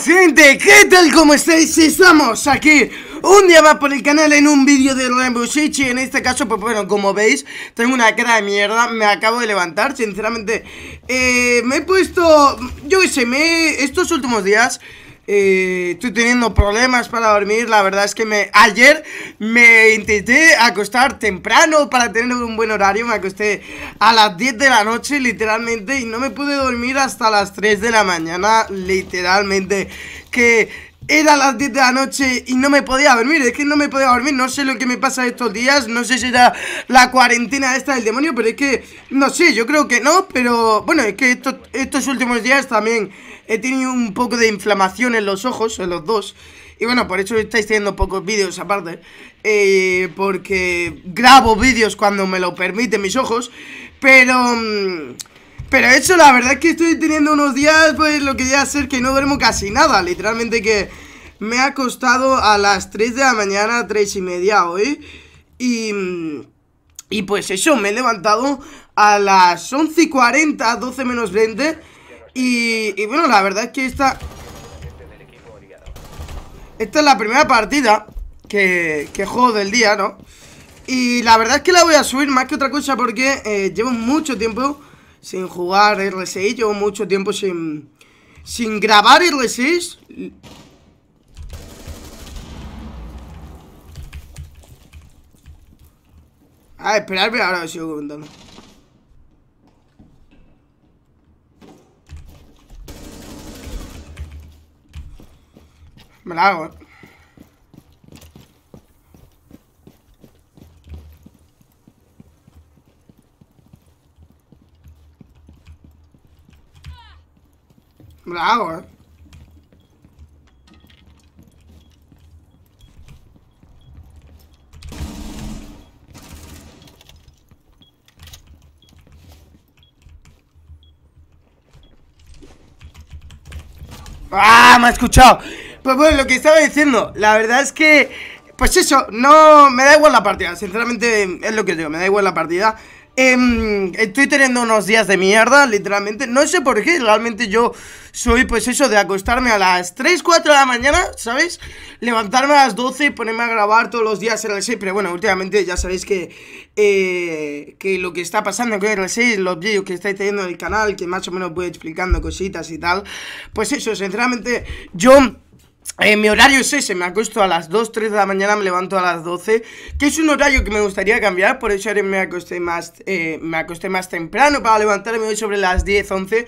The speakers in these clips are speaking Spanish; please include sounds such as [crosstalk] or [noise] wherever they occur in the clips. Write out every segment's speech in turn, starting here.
gente, ¿qué tal? ¿Cómo estáis? Estamos aquí un día más por el canal en un vídeo de Rainbow Six en este caso, pues bueno, como veis, tengo una cara de mierda, me acabo de levantar, sinceramente, eh, me he puesto, yo qué sé, me, estos últimos días eh, estoy teniendo problemas para dormir. La verdad es que ayer me intenté acostar temprano para tener un buen horario. Me acosté a las 10 de la noche, literalmente, y no me pude dormir hasta las 3 de la mañana, literalmente. Que era las 10 de la noche y no me podía dormir, es que no me podía dormir, no sé lo que me pasa estos días, no sé si era la cuarentena esta del demonio, pero es que, no sé, yo creo que no, pero bueno, es que estos últimos días también he tenido un poco de inflamación en los ojos, en los dos. Y bueno, por eso estáis teniendo pocos vídeos aparte. Eh, porque grabo vídeos cuando me lo permiten mis ojos. Pero... Mm, pero eso, la verdad es que estoy teniendo unos días, pues lo que ya es que no duermo casi nada. Literalmente que me ha acostado a las 3 de la mañana, 3 y media hoy. Y... Y pues eso, me he levantado a las 11.40, 12 menos 20 y, bueno, la verdad es que esta... Esta es la primera partida que, que juego del día, ¿no? Y la verdad es que la voy a subir más que otra cosa porque eh, llevo mucho tiempo sin jugar R6, llevo mucho tiempo sin, sin grabar R6. Ah, esperar, esperarme ahora, sigo comentando. Me la hago, eh. Me la hago, eh. ¡Ah! Me ha escuchado. Pues bueno, lo que estaba diciendo, la verdad es que, pues eso, no me da igual la partida, sinceramente es lo que digo, me da igual la partida. Em, estoy teniendo unos días de mierda, literalmente. No sé por qué, realmente yo soy, pues eso, de acostarme a las 3, 4 de la mañana, ¿sabes? Levantarme a las 12 y ponerme a grabar todos los días en el 6. Pero bueno, últimamente ya sabéis que, eh, que lo que está pasando con el 6, los vídeos que estáis teniendo en el canal, que más o menos voy explicando cositas y tal. Pues eso, sinceramente, yo eh, mi horario es ese, me acuesto a las 2, 3 de la mañana, me levanto a las 12, que es un horario que me gustaría cambiar, por eso ahora me acosté más, eh, me acosté más temprano para levantarme hoy sobre las 10, 11,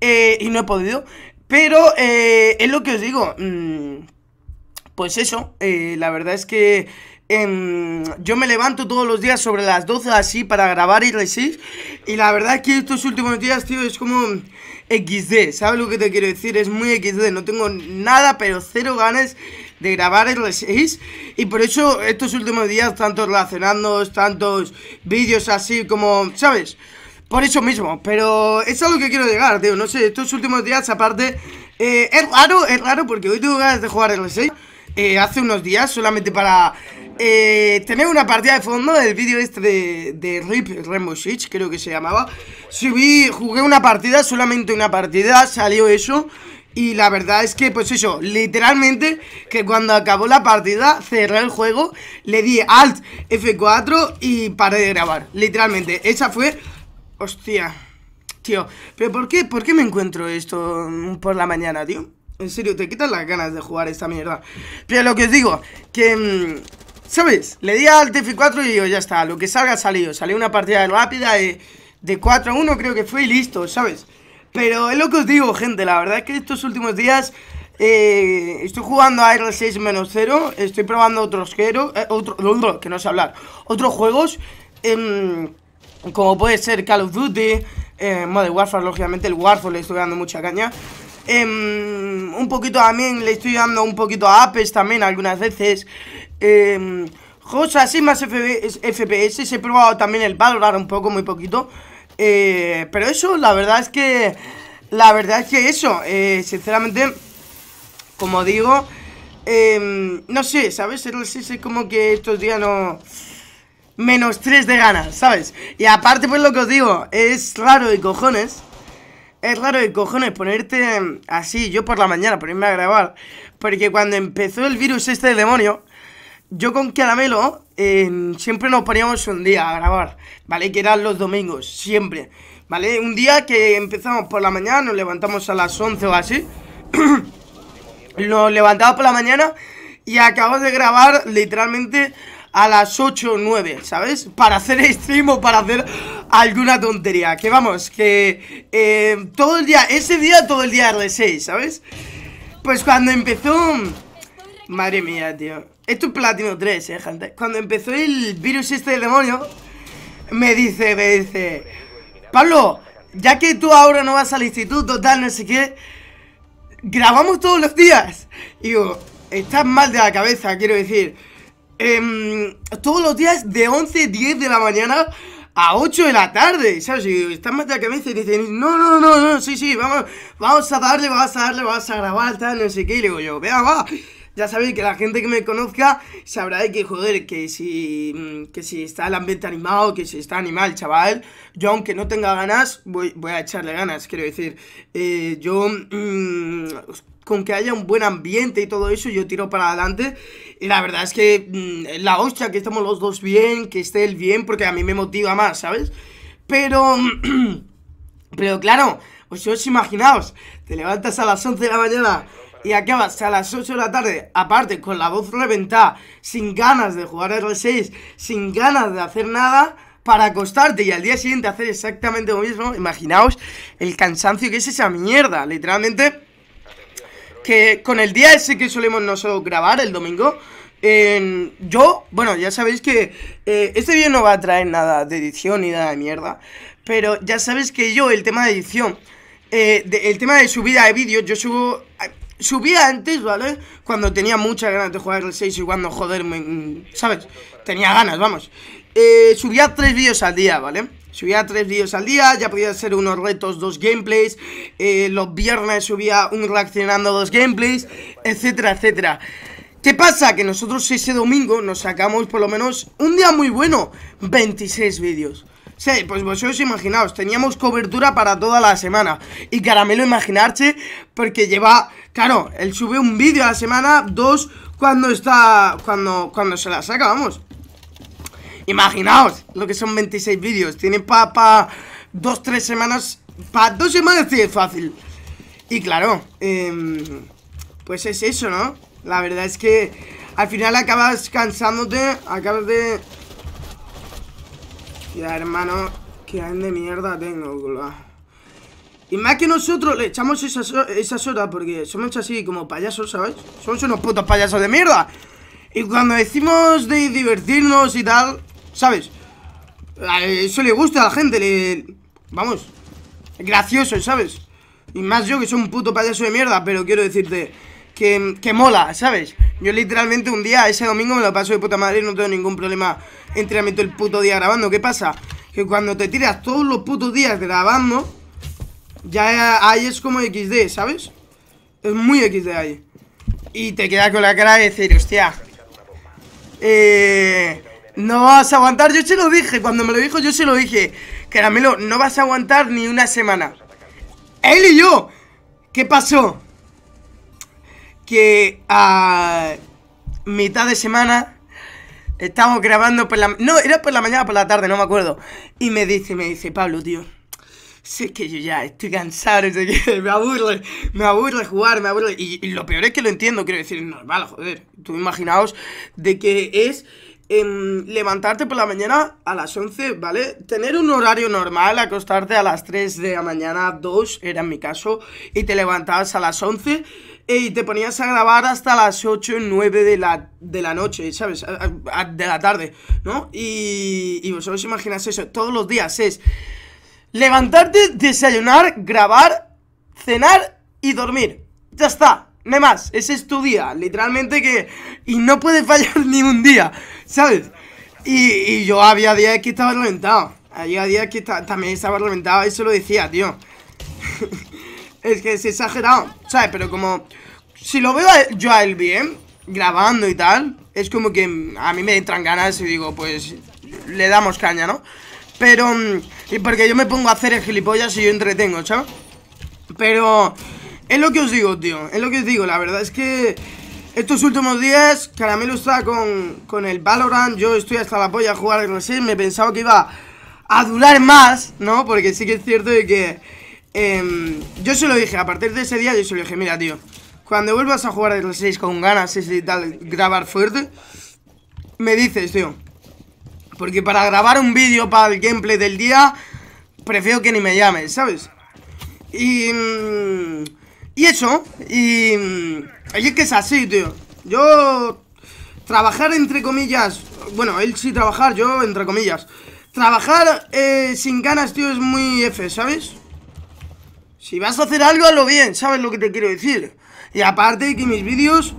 eh, y no he podido, pero eh, es lo que os digo, mm, pues eso, la verdad es que Em, yo me levanto todos los días sobre las 12 así para grabar y 6 Y la verdad es que estos últimos días, tío, es como XD. ¿Sabes lo que te quiero decir? Es muy XD. No tengo nada, pero cero ganas de grabar el 6 Y por eso estos últimos días, tantos relacionándonos, tantos vídeos así como, ¿sabes? Por eso mismo, pero es a lo que quiero llegar, tío. No sé, estos últimos días, aparte, eh, es raro, es raro porque hoy tengo ganas de jugar el 6 eh, hace unos días solamente para eh, tener una partida de fondo del vídeo este de, de, RIP Rainbow creo que se llamaba. Subí, jugué una partida, solamente una partida, salió eso. Y la verdad es que, pues eso, literalmente que cuando acabó la partida, cerré el juego, le di Alt F4 y paré de grabar. Literalmente, esa fue... Hostia, tío, pero ¿por qué, por qué me encuentro esto por la mañana, tío? En serio, te quitan las ganas de jugar esta mierda. Pero lo que os digo, que... Mm, ¿Sabes? Le di al TF4 y digo, ya está, lo que salga ha salido. Salió una partida rápida de, de 4 a 1, creo que fue, y listo, ¿sabes? Pero es lo que os digo, gente, la verdad es que estos últimos días eh, estoy jugando a R6-0, estoy probando otros, heroes eh, otro, que no sé hablar, otros juegos, em, como puede ser Call of Duty, eh, Modern Warfare, lógicamente, el Warfare le estoy dando mucha caña. Em, un poquito también le estoy dando un poquito a Apex también algunas veces. Eh, así más FPS, he probado también el Valorant un poco, muy poquito. Eh, pero eso, la verdad es que... La verdad es que eso, eh, sinceramente, como digo, em, no sé, ¿sabes? es como que estos días no... Menos 3 de ganas, ¿sabes? Y aparte, pues lo que os digo, es raro de cojones. Es raro de cojones ponerte así, yo por la mañana, ponerme a grabar. Porque cuando empezó el virus este demonio yo con Caramelo em, siempre nos poníamos un día a grabar, ¿vale? Que eran los domingos, siempre, ¿vale? Un día que empezamos por la mañana, nos levantamos a las 11 o así. [clears throat] nos levantamos por la mañana y acabamos de grabar literalmente a las 8 o 9, ¿sabes? Para hacer stream o para hacer alguna tontería. Que vamos, que em, todo el día, ese día todo el día de 6 ¿sabes? Pues cuando empezó... Madre mía, tío. Esto es Platino 3, eh, gente Cuando empezó el virus este del demonio Me dice, me dice Pablo, ya que tú ahora no vas al instituto, tal, no sé qué Grabamos todos los días Y digo, estás mal de la cabeza, quiero decir em, Todos los días de 11, 10 de la mañana a 8 de la tarde, ¿sabes? Y estás mal de la cabeza y dicen, no, no, no, no, sí, sí, vamos, vamos a darle, vamos a darle, vamos a grabar, tal, no sé qué. Y digo yo, vea, va ya sabéis que la gente que me conozca sabrá de que, joder, que si, mm, que si está el ambiente animado, que si está animal, chaval, yo aunque no tenga ganas, voy, voy a echarle ganas, quiero decir. Eh, yo, mm, con que haya un buen ambiente y todo eso, yo tiro para adelante. Y la verdad es que mm, la hostia, que estemos los dos bien, que esté él bien, porque a mí me motiva más, ¿sabes? Pero... [clears throat] Pero claro, os, os imaginaos, te levantas a las 11 de la mañana, y acabas a las 8 de la tarde, aparte con la voz reventada, sin ganas de jugar R6, sin ganas de hacer nada, para acostarte y al día siguiente hacer exactamente lo mismo, imaginaos el cansancio que es esa mierda, literalmente. Que con el día ese que solemos nosotros grabar, el domingo, yo, bueno, ya sabéis que eh, este vídeo no va a traer nada de edición ni nada de mierda, pero ya sabéis que yo el tema de edición, eh, el tema de subida de vídeos, yo subo subía antes, ¿vale? Cuando tenía muchas ganas de jugar el 6 y cuando, joder, ¿sabes? Tenía ganas, vamos. Eh, subía tres vídeos al día, ¿vale? Subía tres vídeos al día, ya podía ser unos retos, dos gameplays, eh, los viernes subía un reaccionando dos gameplays, etcétera, etcétera. ¿Qué pasa? Que nosotros ese domingo nos sacamos por lo menos un día muy bueno, 26 vídeos. Sí, pues vosotros imaginaos, teníamos cobertura para toda la semana. Y caramelo imaginarse, porque lleva Claro, él sube un vídeo a la semana, dos cuando está. cuando, cuando se la saca, vamos. Imaginaos lo que son 26 vídeos. Tiene para dos, tres semanas. Para dos semanas es fácil. Y claro, em, pues es eso, ¿no? La verdad es que al final acabas cansándote, acabas de... Ya, hermano, que de mierda tengo, culo. Y más que nosotros le echamos esas horas, porque somos así como payasos, ¿sabes? Somos unos putos payasos de mierda. Y cuando decimos de divertirnos y tal, ¿sabes? Eso le gusta a la gente, le... Vamos, gracioso, ¿sabes? Y más yo que soy un puto payaso de mierda, pero quiero decirte que, que mola, ¿sabes? Yo literalmente un día, ese domingo me lo paso de puta madre y no tengo ningún problema entrenamiento el puto día grabando. ¿Qué pasa? Que cuando te tiras todos los putos días grabando ya ahí es como XD, ¿sabes? Es muy XD ahí. Y te queda con la cara de decir, hostia. Eh, no vas a aguantar, yo se lo dije, cuando me lo dijo yo se lo dije. Caramelo, no vas a aguantar ni una semana. Él y yo. ¿Qué pasó? Que a mitad de semana estamos grabando No, era por la mañana, por la tarde, no me acuerdo. Y me dice, me dice, Pablo, tío sé que yo ya estoy cansado, que [laughs] me aburre, me aburre jugar, me aburre. Y, lo peor es que lo entiendo, quiero decir, es normal, joder. Tú imaginaos de que es em, levantarte por la mañana a las 11, ¿vale? Tener un horario normal, acostarte a las 3 de la mañana, 2 era en mi caso, y te levantabas a las 11 eh, y te ponías a grabar hasta las 8, 9 de la, de la noche, ¿sabes? de la tarde, ¿no? Y, vosotros imagináis eso, todos los días es... Levantarte, desayunar, grabar, cenar y dormir. Ya está, no más. Ese es tu día, literalmente que... Y no puede fallar [laughs] ni un día, ¿sabes? Y, yo había días que estaba lamentado Había días que también estaba lamentado eso lo decía, tío. [laughs] es que es exagerado, ¿sabes? Pero como... Si lo veo yo a él bien, grabando y tal, es como que a mí me entran ganas y digo, pues le damos caña, ¿no? Pero... Mm, y porque yo me pongo a hacer el gilipollas y yo entretengo, ¿sabes? Pero... Es lo que os digo, tío. Es lo que os digo. La verdad es que... Estos últimos días, Caramelo está con, con el Valorant. Yo estoy hasta la polla a jugar con 6 Me he pensaba que iba a durar más, ¿no? Porque sí que es cierto de que... Em, yo se lo dije, a partir de ese día yo se lo dije, mira, tío, cuando vuelvas a jugar de con ganas y tal, grabar fuerte, me dices, tío. Porque para grabar un vídeo para el gameplay del día, prefiero que ni me llamen, ¿sabes? Y... Mm, y eso, y... Mm, y es que es así, tío. Yo... Trabajar entre comillas... Bueno, él sí trabajar, yo entre comillas. Trabajar eh, sin ganas, tío, es muy F, ¿sabes? Si vas a hacer algo, hazlo bien, ¿sabes lo que te quiero decir? Y aparte que mis vídeos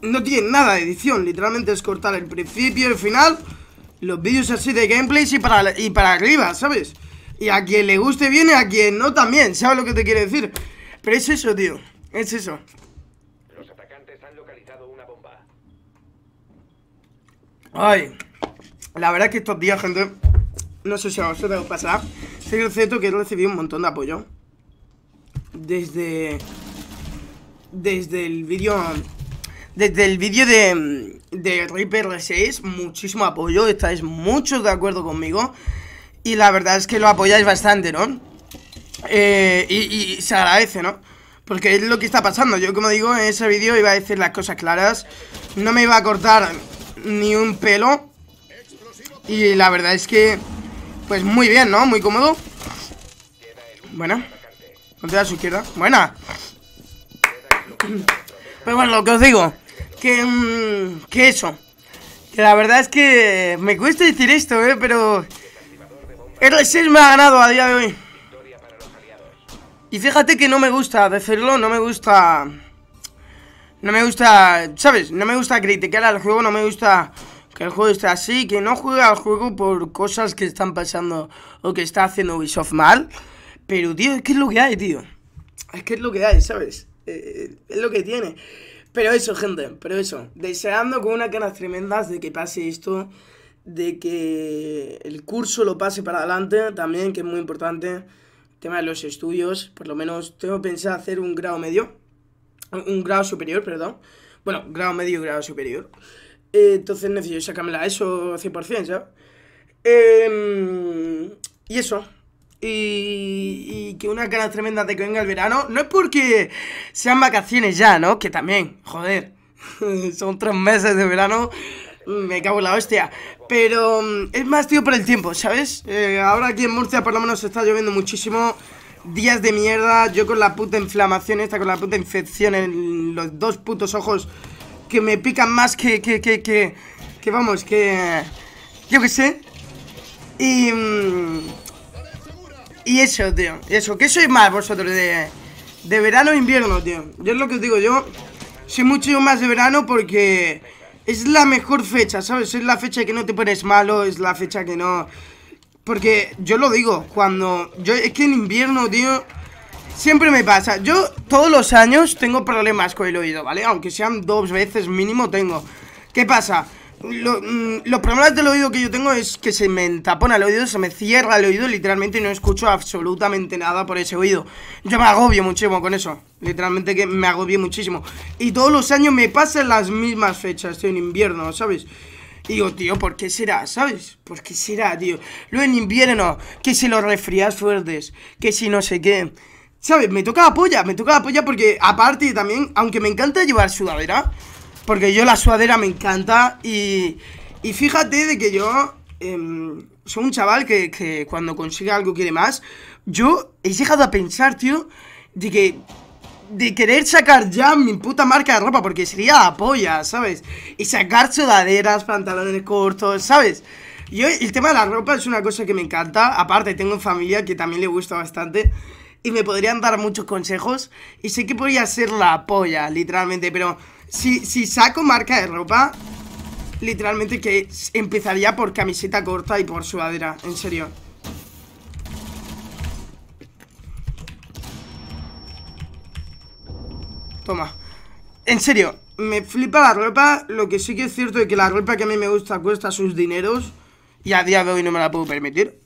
no tienen nada de edición, literalmente es cortar el principio, y el final los vídeos así de gameplays y para, y para arriba, ¿sabes? Y a quien le guste viene, a quien no también, ¿sabes lo que te quiere decir? Pero es eso, tío, es eso. Los atacantes han localizado una bomba. Ay, la verdad es que estos días, gente, no sé si a vosotros os pasará, sé que cierto que he recibido un montón de apoyo. Desde... Desde el vídeo desde el vídeo de, mm, de Reaper 6 muchísimo apoyo, estáis muchos de acuerdo conmigo y la verdad es que lo apoyáis bastante, ¿no? Eh, y, se agradece, ¿no? Porque es lo que está pasando, yo como digo, en ese vídeo iba a decir las cosas claras, no me iba a cortar ni un pelo y la verdad es que, pues muy bien, ¿no? Muy cómodo. Bueno, contra su izquierda, buena. Pues bueno, lo que os digo, Mm, que, eso. Que la verdad es que me cuesta decir esto, ¿eh? Pero El 6 me ha ganado a día de hoy. Y fíjate que no me gusta decirlo, no me gusta... No me gusta, ¿sabes? No me gusta criticar al juego, no me gusta que el juego esté así, que no juega al juego por cosas que están pasando o que está haciendo Ubisoft mal. Pero, tío, es que es lo que hay, tío. Es que es lo que hay, ¿sabes? Eh, eh, es lo que tiene. Pero eso, gente, pero eso. Deseando con unas ganas tremendas de que pase esto, de que el curso lo pase para adelante también, que es muy importante. El tema de los estudios, por lo menos tengo pensado hacer un grado medio, un grado superior, perdón. Bueno, grado medio, grado superior. Eh, entonces necesito la eso 100%, ¿sabes? Em, y eso, y, que una cara tremenda de que venga el verano. No es porque sean vacaciones ya, ¿no? Que también, joder, [laughs] son tres meses de verano me cago en la hostia. Pero mm, es más, tío, por el tiempo, ¿sabes? Eh, ahora aquí en Murcia por lo menos está lloviendo muchísimo. Días de mierda, yo con la puta inflamación esta, con la puta infección en los dos putos ojos que me pican más que, que, que, que, que vamos, que... Yo qué sé. Y... Mm, y eso, tío. Eso. ¿Qué sois más vosotros? De, verano e invierno, tío. Yo es lo que os digo. Yo soy mucho más de verano porque es la mejor fecha, ¿sabes? Es la fecha que no te pones malo. Es la fecha que no... Porque yo lo digo, cuando... yo Es que en invierno, tío... Siempre me pasa, yo todos los años tengo problemas con el oído, ¿vale? Aunque sean dos veces mínimo tengo ¿Qué pasa? los mm, problemas del oído que yo tengo es que se me entapona el oído, se me cierra el oído literalmente y no escucho absolutamente nada por ese oído. Yo me agobio muchísimo con eso, literalmente que me agobio muchísimo. Y todos los años me pasan las mismas fechas, estoy en invierno, ¿sabes? digo, tío, ¿por qué será? ¿Sabes? ¿Por qué será, tío? Luego en invierno, que si los refrías fuertes, que si no sé qué. ¿Sabes? Me toca la polla, me toca la polla porque aparte también, aunque me encanta llevar sudadera... Porque yo la sudadera me encanta y, y fíjate de que yo em, soy un chaval que, que, cuando consigue algo quiere más. Yo he llegado a pensar, tío, de que... De querer sacar ya mi puta marca de ropa porque sería la polla, ¿sabes? Y sacar sudaderas, pantalones cortos, ¿sabes? Yo, el tema de la ropa es una cosa que me encanta. Aparte, tengo familia que también le gusta bastante. Y me podrían dar muchos consejos. Y sé que podría ser la polla, literalmente. Pero si, saco marca de ropa, literalmente que empezaría por camiseta corta y por sudadera, en serio. Toma. En serio, me flipa la ropa. Lo que sí que es cierto es que la ropa que a mí me gusta cuesta sus dineros. Y a día de hoy no me la puedo permitir.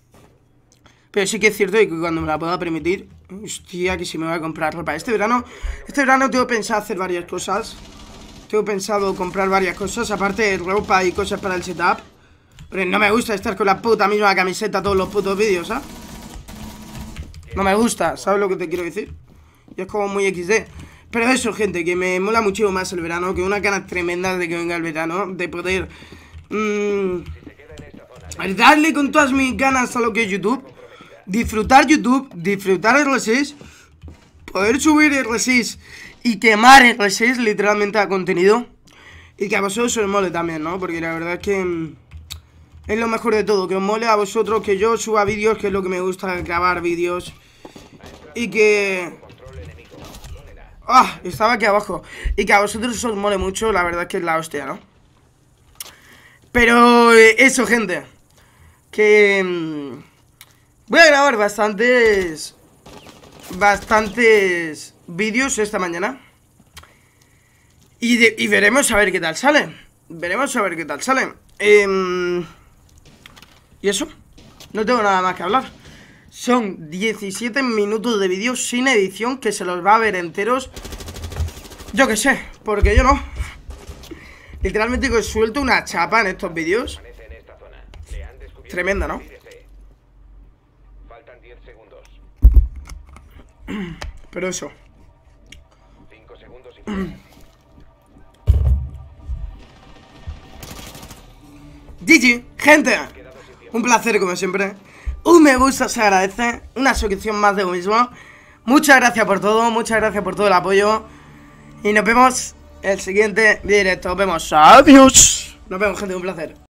Pero sí que es cierto que cuando me la pueda permitir... Hostia, que si me voy a comprar ropa. Este verano, este verano tengo pensado hacer varias cosas. Tengo pensado comprar varias cosas, aparte de ropa y cosas para el setup. Pero no me gusta estar con la puta misma camiseta todos los putos vídeos, ¿sabes? No me gusta, ¿sabes lo que te quiero decir? Y es como muy XD. Pero eso, gente, que me mola muchísimo más el verano, que una cara tremenda de que venga el verano, de poder... Mmm, darle con todas mis ganas a lo que es YouTube, disfrutar YouTube, disfrutar el Resist poder subir el Resist y quemar el 6 literalmente a contenido. Y que a vosotros os mole también, ¿no? Porque la verdad es que mm, es lo mejor de todo, que os mole a vosotros, que yo suba vídeos, que es lo que me gusta, grabar vídeos. Y que... ¡Ah! estaba aquí abajo. Y que a vosotros os mole mucho, la verdad es que es la hostia, ¿no? Pero eh, eso, gente. Que... Mm, voy a grabar bastantes... Bastantes vídeos esta mañana. Y, veremos a ver qué tal sale. Veremos a ver qué tal sale. Em, y eso, no tengo nada más que hablar. Son 17 minutos de vídeo sin edición que se los va a ver enteros. Yo que sé, porque yo no. Literalmente que suelto una chapa en estos vídeos. Tremenda, ¿no? Pero eso. [clears throat] GG, gente Un placer como siempre Un me gusta se agradece Una suscripción más de lo mismo Muchas gracias por todo, muchas gracias por todo el apoyo Y nos vemos el siguiente directo Nos vemos, adiós Nos vemos gente, un placer